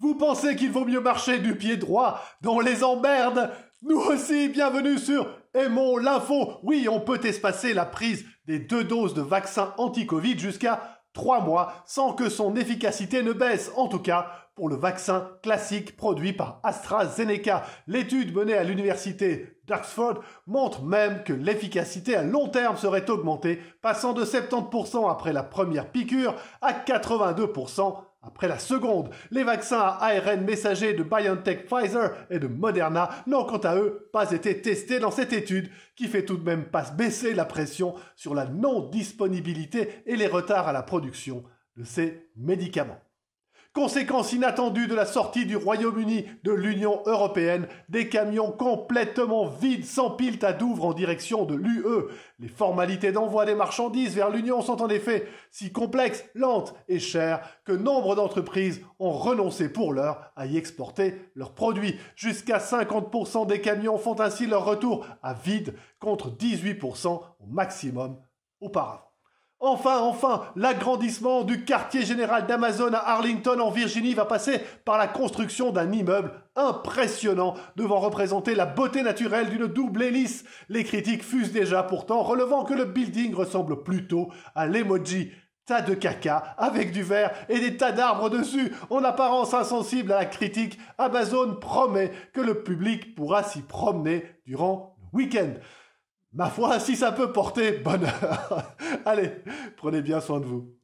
Vous pensez qu'il vaut mieux marcher du pied droit dans les emmerdes Nous aussi, bienvenue sur Aimons l'info Oui, on peut espacer la prise des deux doses de vaccins anti-Covid jusqu'à trois mois sans que son efficacité ne baisse, en tout cas pour le vaccin classique produit par AstraZeneca. L'étude menée à l'université d'Oxford montre même que l'efficacité à long terme serait augmentée, passant de 70% après la première piqûre à 82% après la seconde, les vaccins à ARN messager de BioNTech, Pfizer et de Moderna n'ont quant à eux pas été testés dans cette étude, qui fait tout de même pas baisser la pression sur la non-disponibilité et les retards à la production de ces médicaments. Conséquence inattendue de la sortie du Royaume-Uni de l'Union européenne, des camions complètement vides s'empilent à Douvres en direction de l'UE. Les formalités d'envoi des marchandises vers l'Union sont en effet si complexes, lentes et chères que nombre d'entreprises ont renoncé pour l'heure à y exporter leurs produits. Jusqu'à 50% des camions font ainsi leur retour à vide contre 18% au maximum auparavant. Enfin, enfin, l'agrandissement du quartier général d'Amazon à Arlington en Virginie va passer par la construction d'un immeuble impressionnant devant représenter la beauté naturelle d'une double hélice. Les critiques fusent déjà pourtant relevant que le building ressemble plutôt à l'emoji tas de caca avec du verre et des tas d'arbres dessus. En apparence insensible à la critique, Amazon promet que le public pourra s'y promener durant le week-end. Ma foi, si ça peut porter bonheur. Allez, prenez bien soin de vous.